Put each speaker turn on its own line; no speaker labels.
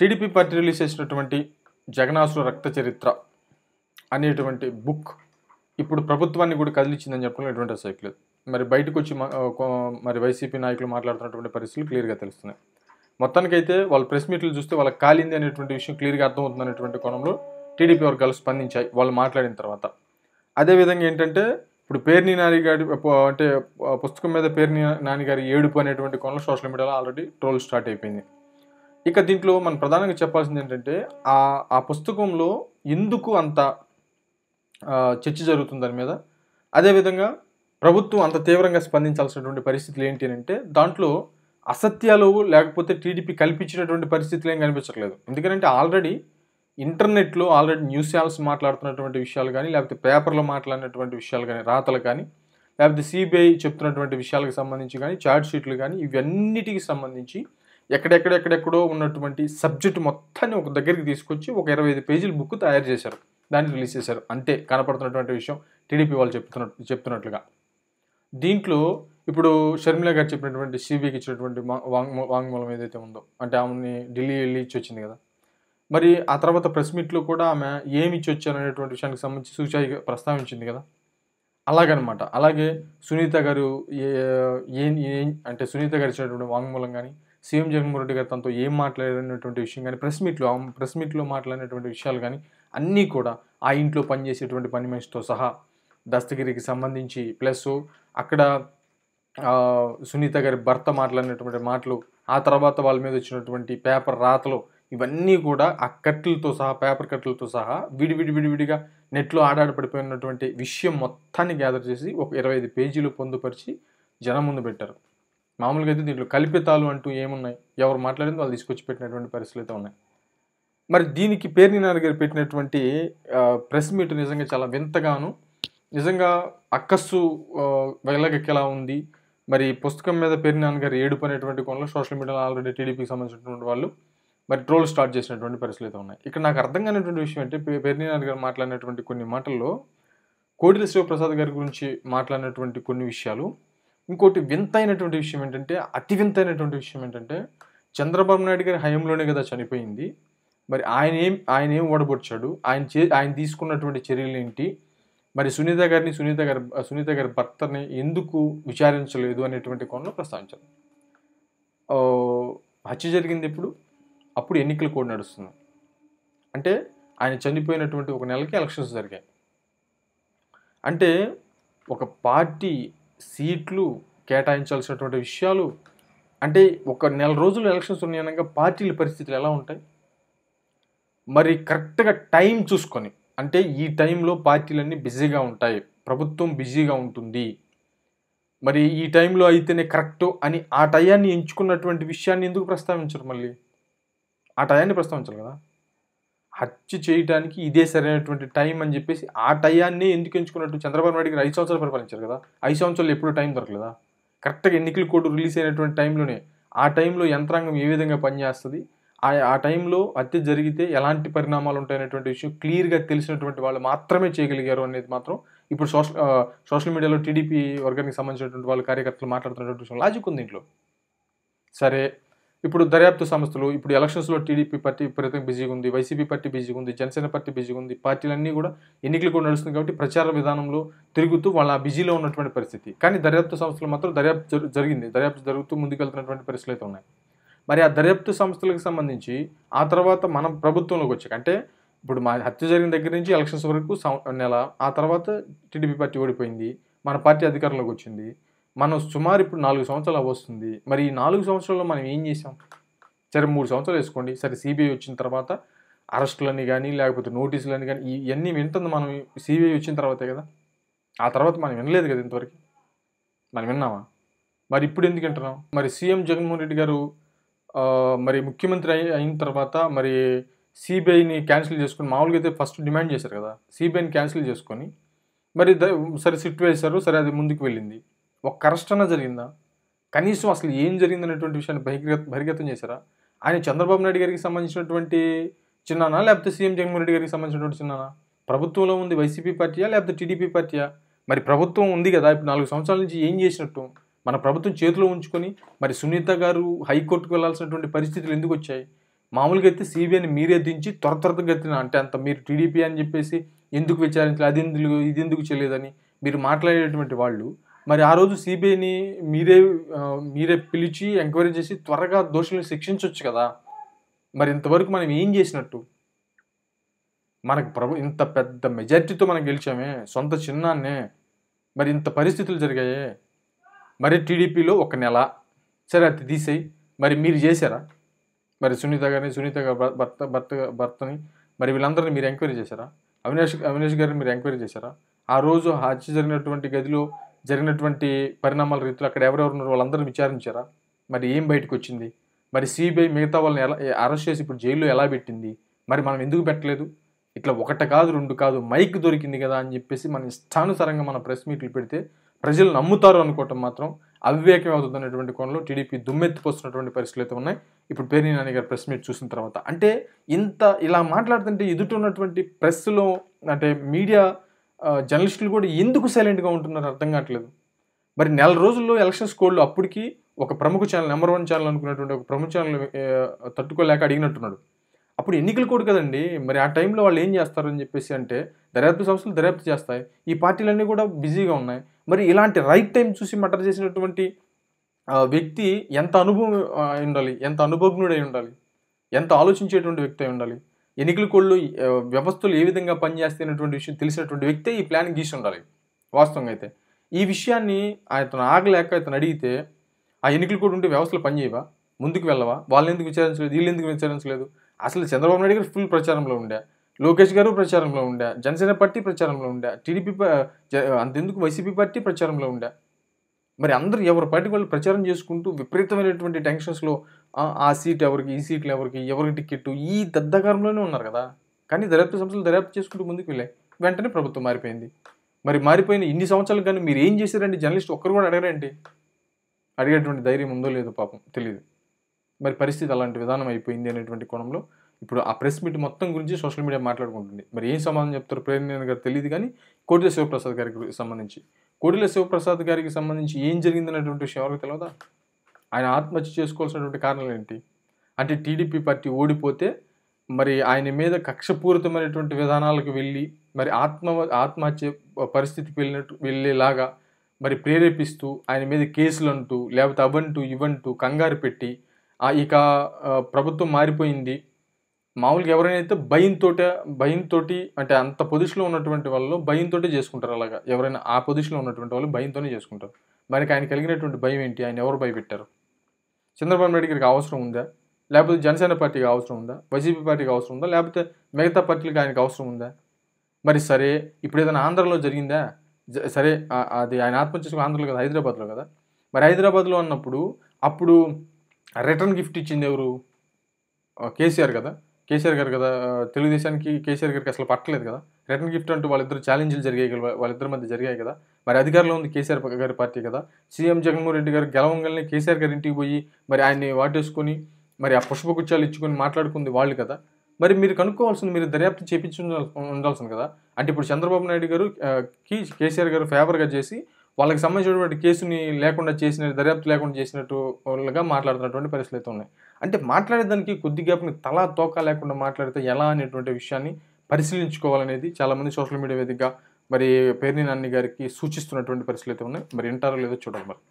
TDP party release చేసినటువంటి జగనాసుల రక్త చరిత్ర అనేటువంటి బుక్ ఇప్పుడు ప్రభుత్వాన్ని కూడా కదిలించిందని చెప్పడం ఎటువంటి సైకిల్ మరి బయటకు వచ్చి మరి వైసీపీ నాయకులు మాట్లాడుతున్నటువంటి పరిస్థితులు క్లియర్గా తెలుస్తున్నాయి మొత్తానికైతే వాళ్ళు ప్రెస్ మీట్లు చూస్తే వాళ్ళకి కాలింది అనేటువంటి విషయం క్లియర్గా అర్థమవుతుంది అనేటువంటి కోణంలో టీడీపీ వర్గాలు స్పందించాయి వాళ్ళు మాట్లాడిన తర్వాత అదేవిధంగా ఏంటంటే ఇప్పుడు పేర్ని నాని గారి అంటే పుస్తకం మీద పేర్ని నాని గారి ఏడుపు అనేటువంటి కోణంలో సోషల్ మీడియాలో ఆల్రెడీ ట్రోల్ స్టార్ట్ అయిపోయింది ఇక దీంట్లో మనం ప్రధానంగా చెప్పాల్సింది ఏంటంటే ఆ ఆ పుస్తకంలో ఎందుకు అంత చర్చ జరుగుతుంది దాని మీద అదేవిధంగా ప్రభుత్వం అంత తీవ్రంగా స్పందించాల్సినటువంటి పరిస్థితులు ఏంటి అని అంటే దాంట్లో అసత్యాలు లేకపోతే టీడీపీ కల్పించినటువంటి పరిస్థితులు ఏం కనిపించట్లేదు ఎందుకంటే ఆల్రెడీ ఇంటర్నెట్లో ఆల్రెడీ న్యూస్ ఛానల్స్ మాట్లాడుతున్నటువంటి విషయాలు కానీ లేకపోతే పేపర్లో మాట్లాడినటువంటి విషయాలు కానీ రాతలు కానీ లేకపోతే సిబిఐ చెప్తున్నటువంటి విషయాలకు సంబంధించి కానీ చార్ట్ షీట్లు కానీ ఇవన్నిటికి సంబంధించి ఎక్కడెక్కడెక్కడెక్కడో ఉన్నటువంటి సబ్జెక్ట్ మొత్తాన్ని ఒక దగ్గరికి తీసుకొచ్చి ఒక ఇరవై ఐదు పేజీల బుక్ తయారు చేశారు దాన్ని రిలీజ్ చేశారు అంతే కనపడుతున్నటువంటి విషయం టీడీపీ వాళ్ళు చెప్తున్నట్టు చెప్తున్నట్లుగా దీంట్లో ఇప్పుడు షర్మిల గారు చెప్పినటువంటి సిబిఐకి ఇచ్చినటువంటి వాంగ్ వాంగ్మూలం ఏదైతే ఉందో అంటే ఆమెని ఢిల్లీ వెళ్ళి ఇచ్చి వచ్చింది కదా మరి ఆ తర్వాత ప్రెస్ మీట్లో కూడా ఆమె ఏమి ఇచ్చి వచ్చారనేటువంటి విషయానికి సంబంధించి సూచాయి ప్రస్తావించింది కదా అలాగనమాట అలాగే సునీత గారు ఏ అంటే సునీత గారు ఇచ్చినటువంటి వాంగ్మూలం కానీ సీఎం జగన్మోహన్ రెడ్డి గారు తనతో ఏం మాట్లాడినటువంటి విషయం కానీ ప్రెస్ మీట్లో ప్రెస్ మీట్లో మాట్లాడినటువంటి విషయాలు కానీ అన్నీ కూడా ఆ ఇంట్లో పనిచేసేటువంటి పని మనిషితో సహా దస్తగిరికి సంబంధించి ప్లస్ అక్కడ సునీత గారి భర్త మాట్లాడినటువంటి మాటలు ఆ తర్వాత వాళ్ళ మీద వచ్చినటువంటి పేపర్ రాతలు ఇవన్నీ కూడా ఆ కట్టెలతో సహా పేపర్ కట్లతో సహా విడివిడి విడివిడిగా నెట్లో ఆడాడపడిపోయినటువంటి విషయం మొత్తాన్ని గ్యాదర్ చేసి ఒక ఇరవై ఐదు పేజీలు పొందుపరిచి జనం ముందు పెట్టారు మామూలుగా అయితే దీంట్లో కల్పితాలు అంటూ ఏమున్నాయి ఎవరు మాట్లాడిందో వాళ్ళు తీసుకొచ్చి పెట్టినటువంటి పరిస్థితులు అయితే ఉన్నాయి మరి దీనికి నాన్న గారు పెట్టినటువంటి ప్రెస్ మీట్ నిజంగా చాలా వింతగాను నిజంగా అక్కస్సు వెళ్ళగెక్కేలా ఉంది మరి పుస్తకం మీద పేర్నినాన్ గారు ఏడుపు అనేటువంటి కోణంలో సోషల్ మీడియాలో ఆల్రెడీ టీడీపీకి సంబంధించినటువంటి వాళ్ళు మరి ట్రోల్ స్టార్ట్ చేసినటువంటి పరిస్థితులు అయితే ఉన్నాయి ఇక్కడ నాకు అర్థం కానిటువంటి విషయం అంటే నాన్న గారు మాట్లాడినటువంటి కొన్ని మాటల్లో కోడిల శివప్రసాద్ గారి గురించి మాట్లాడినటువంటి కొన్ని విషయాలు ఇంకోటి వింతైనటువంటి విషయం ఏంటంటే అతి వింతైనటువంటి విషయం ఏంటంటే చంద్రబాబు నాయుడు గారి హయాంలోనే కదా చనిపోయింది మరి ఆయన ఏం ఆయన ఏం ఓడబొచ్చాడు ఆయన చే ఆయన తీసుకున్నటువంటి చర్యలు ఏంటి మరి సునీత గారిని సునీత గారి సునీత గారి భర్తని ఎందుకు విచారించలేదు అనేటువంటి కోణంలో ప్రస్తావించారు హత్య జరిగింది ఎప్పుడు అప్పుడు ఎన్నికల కోడ్ నడుస్తుంది అంటే ఆయన చనిపోయినటువంటి ఒక నెలకి ఎలక్షన్స్ జరిగాయి అంటే ఒక పార్టీ సీట్లు కేటాయించాల్సినటువంటి విషయాలు అంటే ఒక నెల రోజులు ఎలక్షన్స్ ఉన్నాయనక పార్టీల పరిస్థితులు ఎలా ఉంటాయి మరి కరెక్ట్గా టైం చూసుకొని అంటే ఈ టైంలో పార్టీలన్నీ బిజీగా ఉంటాయి ప్రభుత్వం బిజీగా ఉంటుంది మరి ఈ టైంలో అయితేనే కరెక్ట్ అని ఆ టయాన్ని ఎంచుకున్నటువంటి విషయాన్ని ఎందుకు ప్రస్తావించరు మళ్ళీ ఆ టయాన్ని ప్రస్తావించాలి కదా హత్య చేయడానికి ఇదే సరైనటువంటి టైం అని చెప్పేసి ఆ టయాన్ని ఎందుకు ఎంచుకున్నట్టు చంద్రబాబు నాయుడు గారు ఐదు సంవత్సరాలు పరిపాలించారు కదా ఐదు సంవత్సరాలు ఎప్పుడు టైం దొరకలేదా కరెక్ట్గా ఎన్నికల కోడ్ రిలీజ్ అయినటువంటి టైంలోనే ఆ టైంలో యంత్రాంగం ఏ విధంగా పనిచేస్తుంది ఆ ఆ టైంలో హత్య జరిగితే ఎలాంటి పరిణామాలు ఉంటాయనేటువంటి విషయం క్లియర్గా తెలిసినటువంటి వాళ్ళు మాత్రమే చేయగలిగారు అనేది మాత్రం ఇప్పుడు సోషల్ సోషల్ మీడియాలో టీడీపీ వర్గానికి సంబంధించినటువంటి వాళ్ళ కార్యకర్తలు మాట్లాడుతున్నటువంటి విషయం లాజిక్ ఉంది ఇంట్లో సరే ఇప్పుడు దర్యాప్తు సంస్థలు ఇప్పుడు ఎలక్షన్స్లో టీడీపీ పార్టీ ప్రతి బిజీగా ఉంది వైసీపీ పార్టీ బిజీగా ఉంది జనసేన పార్టీ బిజీగా ఉంది పార్టీలన్నీ కూడా ఎన్నికలు కూడా నడుస్తుంది కాబట్టి ప్రచార విధానంలో తిరుగుతూ వాళ్ళ బిజీలో ఉన్నటువంటి పరిస్థితి కానీ దర్యాప్తు సంస్థలు మాత్రం దర్యాప్తు జరిగింది దర్యాప్తు జరుగుతూ ముందుకెళ్తున్నటువంటి పరిస్థితులు అయితే ఉన్నాయి మరి ఆ దర్యాప్తు సంస్థలకు సంబంధించి ఆ తర్వాత మనం ప్రభుత్వంలోకి వచ్చాక అంటే ఇప్పుడు మా హత్య జరిగిన దగ్గర నుంచి ఎలక్షన్స్ వరకు నెల ఆ తర్వాత టీడీపీ పార్టీ ఓడిపోయింది మన పార్టీ అధికారంలోకి వచ్చింది మనం సుమారు ఇప్పుడు నాలుగు సంవత్సరాలు వస్తుంది మరి ఈ నాలుగు సంవత్సరాల్లో మనం ఏం చేసాం సరే మూడు సంవత్సరాలు వేసుకోండి సరే సిబిఐ వచ్చిన తర్వాత అరెస్టులని కానీ లేకపోతే నోటీసులని కానీ ఇవన్నీ వింటుంది మనం సిబిఐ వచ్చిన తర్వాతే కదా ఆ తర్వాత మనం వినలేదు కదా ఇంతవరకు మనం విన్నామా మరి ఇప్పుడు ఎందుకు వింటున్నాం మరి సీఎం జగన్మోహన్ రెడ్డి గారు మరి ముఖ్యమంత్రి అయి అయిన తర్వాత మరి సిబిఐని క్యాన్సిల్ చేసుకుని మామూలుగా అయితే ఫస్ట్ డిమాండ్ చేశారు కదా సిబిఐని క్యాన్సిల్ చేసుకొని మరి సరే సిట్ వేశారు సరే అది ముందుకు వెళ్ళింది ఒక అరెస్ట్ అన్న జరిగిందా కనీసం అసలు ఏం జరిగిందనేటువంటి విషయాన్ని బహిర్గత బహిర్గతం చేశారా ఆయన చంద్రబాబు నాయుడు గారికి సంబంధించినటువంటి చిన్నానా లేకపోతే సీఎం జగన్మోహన్ రెడ్డి గారికి సంబంధించినటువంటి చిన్నానా ప్రభుత్వంలో ఉంది వైసీపీ పార్టీయా లేకపోతే టీడీపీ పార్టీయా మరి ప్రభుత్వం ఉంది కదా ఇప్పుడు నాలుగు సంవత్సరాల నుంచి ఏం చేసినట్టు మన ప్రభుత్వం చేతిలో ఉంచుకొని మరి సునీత గారు హైకోర్టుకు వెళ్లాల్సినటువంటి పరిస్థితులు ఎందుకు వచ్చాయి మామూలుగా అయితే సీబీఐని మీరే దించి త్వర త్వరగా ఎత్తిన అంటే అంత మీరు టీడీపీ అని చెప్పేసి ఎందుకు విచారించలేదు అది ఎందుకు ఇది ఎందుకు చేయలేదని మీరు మాట్లాడేటువంటి వాళ్ళు మరి ఆ రోజు సిబిఐని మీరే మీరే పిలిచి ఎంక్వైరీ చేసి త్వరగా దోషుల్ని శిక్షించవచ్చు కదా మరి ఇంతవరకు మనం ఏం చేసినట్టు మనకు ప్రభు ఇంత పెద్ద మెజార్టీతో మనం గెలిచామే సొంత చిన్నాన్నే మరి ఇంత పరిస్థితులు జరిగాయే మరి టీడీపీలో ఒక నెల సరే అది తీసేయి మరి మీరు చేశారా మరి సునీత గారిని సునీత భర్త భర్త భర్తని మరి వీళ్ళందరినీ మీరు ఎంక్వైరీ చేశారా అవినాష్ అవినాష్ గారిని మీరు ఎంక్వైరీ చేశారా ఆ రోజు హత్య జరిగినటువంటి గదిలో జరిగినటువంటి పరిణామాల రీతిలో అక్కడ ఎవరెవరు ఉన్నారు వాళ్ళందరిని విచారించారా మరి ఏం బయటకు వచ్చింది మరి సిబిఐ మిగతా వాళ్ళని ఎలా అరెస్ట్ చేసి ఇప్పుడు జైల్లో ఎలా పెట్టింది మరి మనం ఎందుకు పెట్టలేదు ఇట్లా ఒకట కాదు రెండు కాదు మైక్ దొరికింది కదా అని చెప్పేసి మన ఇష్టానుసారంగా మన ప్రెస్ మీట్లు పెడితే ప్రజలు నమ్ముతారు అనుకోవటం మాత్రం అవివేకం అవుతుంది అనేటువంటి కోణంలో టీడీపీ దుమ్మెత్తిపోతున్నటువంటి పరిస్థితులు అయితే ఉన్నాయి ఇప్పుడు పేరు నాని గారు ప్రెస్ మీట్ చూసిన తర్వాత అంటే ఇంత ఇలా మాట్లాడుతుంటే ఎదుట ఉన్నటువంటి ప్రెస్లో అంటే మీడియా జర్నలిస్టులు కూడా ఎందుకు సైలెంట్గా ఉంటున్నారు అర్థం కావట్లేదు మరి నెల రోజుల్లో ఎలక్షన్స్ కోడ్లు అప్పటికి ఒక ప్రముఖ ఛానల్ నెంబర్ వన్ ఛానల్ అనుకున్నటువంటి ఒక ప్రముఖ ఛానల్ తట్టుకోలేక అడిగినట్టున్నాడు అప్పుడు ఎన్నికలు కూడా కదండి మరి ఆ టైంలో వాళ్ళు ఏం చేస్తారని చెప్పేసి అంటే దర్యాప్తు సంస్థలు దర్యాప్తు చేస్తాయి ఈ పార్టీలన్నీ కూడా బిజీగా ఉన్నాయి మరి ఇలాంటి రైట్ టైం చూసి మటర్ చేసినటువంటి వ్యక్తి ఎంత అనుభవం ఉండాలి ఎంత అనుభవజ్ఞుడై ఉండాలి ఎంత ఆలోచించేటువంటి వ్యక్తి అయి ఉండాలి ఎన్నికల కోళ్ళు వ్యవస్థలు ఏ విధంగా పనిచేస్తున్నటువంటి విషయం తెలిసినటువంటి వ్యక్తే ఈ ప్లాన్ గీసి ఉండాలి వాస్తవంగా అయితే ఈ విషయాన్ని అతను ఆగలేక ఇతను అడిగితే ఆ ఎన్నికలు కూడా ఉంటే వ్యవస్థలు పనిచేయవా ముందుకు వెళ్ళవా వాళ్ళని ఎందుకు విచారించలేదు వీళ్ళు ఎందుకు విచారించలేదు అసలు చంద్రబాబు నాయుడు గారు ఫుల్ ప్రచారంలో ఉండే లోకేష్ గారు ప్రచారంలో ఉండే జనసేన పార్టీ ప్రచారంలో ఉండే టీడీపీ అంతెందుకు వైసీపీ పార్టీ ప్రచారంలో ఉండే మరి అందరూ ఎవరు పర్టికులర్ ప్రచారం చేసుకుంటూ విపరీతమైనటువంటి టెన్షన్స్లో ఆ సీట్ ఎవరికి ఈ సీట్లు ఎవరికి ఎవరికి టికెట్ ఈ దద్దకారంలోనే ఉన్నారు కదా కానీ దర్యాప్తు సంస్థలు దర్యాప్తు చేసుకుంటూ ముందుకు వెళ్ళాయి వెంటనే ప్రభుత్వం మారిపోయింది మరి మారిపోయిన ఇన్ని సంవత్సరాలు కానీ మీరు ఏం చేశారండి జర్నలిస్ట్ ఒక్కరు కూడా అడగరండి అడిగేటువంటి ధైర్యం ఉందో లేదో పాపం తెలియదు మరి పరిస్థితి అలాంటి విధానం అయిపోయింది అనేటువంటి కోణంలో ఇప్పుడు ఆ ప్రెస్ మీట్ మొత్తం గురించి సోషల్ మీడియా మాట్లాడుకుంటుంది మరి ఏం సమాధానం చెప్తారు ప్రేమ గారు తెలియదు కానీ కోటిల శివప్రసాద్ గారికి సంబంధించి కోటిల శివప్రసాద్ గారికి సంబంధించి ఏం జరిగింది విషయం ఎవరికి తెలియదా ఆయన ఆత్మహత్య చేసుకోవాల్సినటువంటి కారణాలు ఏంటి అంటే టీడీపీ పార్టీ ఓడిపోతే మరి ఆయన మీద కక్షపూరితమైనటువంటి విధానాలకు వెళ్ళి మరి ఆత్మ ఆత్మహత్య పరిస్థితికి వెళ్ళినట్టు వెళ్ళేలాగా మరి ప్రేరేపిస్తూ ఆయన మీద కేసులు అంటూ లేకపోతే అవంటూ ఇవంటూ కంగారు పెట్టి ఇక ప్రభుత్వం మారిపోయింది మామూలుగా ఎవరైనా భయంతో భయంతో అంటే అంత పొజిషన్లో ఉన్నటువంటి వాళ్ళు భయంతో చేసుకుంటారు అలాగా ఎవరైనా ఆ పొజిషన్లో ఉన్నటువంటి వాళ్ళు భయంతోనే చేసుకుంటారు మరి ఆయన కలిగినటువంటి భయం ఏంటి ఆయన ఎవరు భయపెట్టారు చంద్రబాబు నాయుడు గారికి అవసరం ఉందా లేకపోతే జనసేన పార్టీకి అవసరం ఉందా వైసీపీ పార్టీకి అవసరం ఉందా లేకపోతే మిగతా పార్టీలకు ఆయనకు అవసరం ఉందా మరి సరే ఇప్పుడు ఏదైనా ఆంధ్రలో జరిగిందా సరే అది ఆయన ఆత్మహత్య ఆంధ్రలో కదా హైదరాబాద్లో కదా మరి హైదరాబాద్లో ఉన్నప్పుడు అప్పుడు రిటర్న్ గిఫ్ట్ ఇచ్చింది ఎవరు కేసీఆర్ కదా కేసీఆర్ గారు కదా తెలుగుదేశానికి కేసీఆర్ గారికి అసలు పట్టలేదు కదా రిటర్న్ గిఫ్ట్ అంటూ వాళ్ళిద్దరు ఛాలెంజ్లు జరిగాయి వాళ్ళిద్దరి మధ్య జరిగాయి కదా మరి అధికారంలో ఉంది కేసీఆర్ గారి పార్టీ కదా సీఎం జగన్మోహన్ రెడ్డి గారు గెలవంగానే కేసీఆర్ గారి ఇంటికి పోయి మరి ఆయన్ని వాటేసుకొని మరి ఆ పుష్పగుచ్చాలు ఇచ్చుకొని మాట్లాడుకుంది వాళ్ళు కదా మరి మీరు కనుక్కోవాల్సింది మీరు దర్యాప్తు చేపించు ఉండాల్సింది కదా అంటే ఇప్పుడు చంద్రబాబు నాయుడు గారు కేసీఆర్ గారు ఫేవర్గా చేసి వాళ్ళకి సంబంధించినటువంటి కేసుని లేకుండా చేసిన దర్యాప్తు లేకుండా చేసినట్టు వాళ్ళగా మాట్లాడుతున్నటువంటి పరిస్థితులు అయితే ఉన్నాయి అంటే మాట్లాడేదానికి కొద్దిగా తల తోక లేకుండా మాట్లాడితే ఎలా అనేటువంటి విషయాన్ని పరిశీలించుకోవాలనేది చాలామంది సోషల్ మీడియా వేదికగా మరి పేర్ని నాన్ని గారికి సూచిస్తున్నటువంటి పరిస్థితులు అయితే ఉన్నాయి మరి వింటారో లేదో చూడాలి మరి